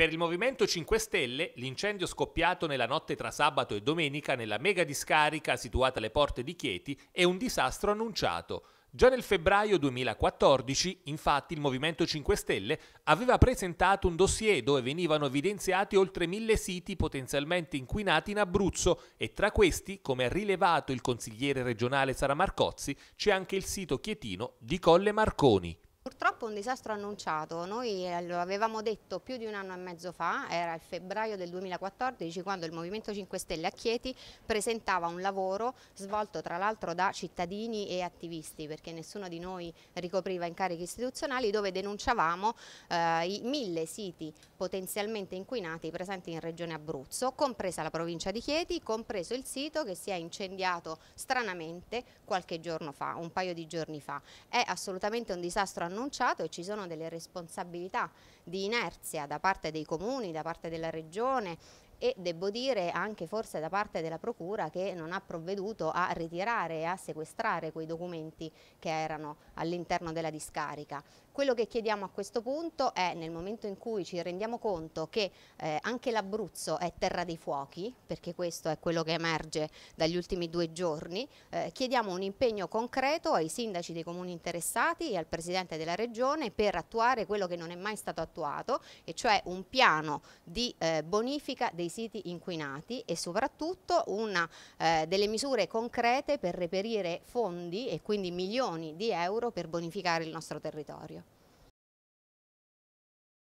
Per il Movimento 5 Stelle, l'incendio scoppiato nella notte tra sabato e domenica nella mega discarica situata alle porte di Chieti è un disastro annunciato. Già nel febbraio 2014, infatti, il Movimento 5 Stelle aveva presentato un dossier dove venivano evidenziati oltre mille siti potenzialmente inquinati in Abruzzo e tra questi, come ha rilevato il consigliere regionale Sara Marcozzi, c'è anche il sito chietino di Colle Marconi. Purtroppo purtroppo un disastro annunciato, noi eh, lo avevamo detto più di un anno e mezzo fa, era il febbraio del 2014 quando il Movimento 5 Stelle a Chieti presentava un lavoro svolto tra l'altro da cittadini e attivisti perché nessuno di noi ricopriva incarichi istituzionali dove denunciavamo eh, i mille siti potenzialmente inquinati presenti in Regione Abruzzo, compresa la provincia di Chieti, compreso il sito che si è incendiato stranamente qualche giorno fa, un paio di giorni fa. È assolutamente un disastro annunciato passato e ci sono delle responsabilità di inerzia da parte dei comuni, da parte della regione e devo dire anche forse da parte della Procura che non ha provveduto a ritirare e a sequestrare quei documenti che erano all'interno della discarica. Quello che chiediamo a questo punto è nel momento in cui ci rendiamo conto che eh, anche l'Abruzzo è terra dei fuochi, perché questo è quello che emerge dagli ultimi due giorni, eh, chiediamo un impegno concreto ai sindaci dei comuni interessati e al Presidente della Regione per attuare quello che non è mai stato attuato, e cioè un piano di eh, bonifica dei siti inquinati e soprattutto una eh, delle misure concrete per reperire fondi e quindi milioni di euro per bonificare il nostro territorio.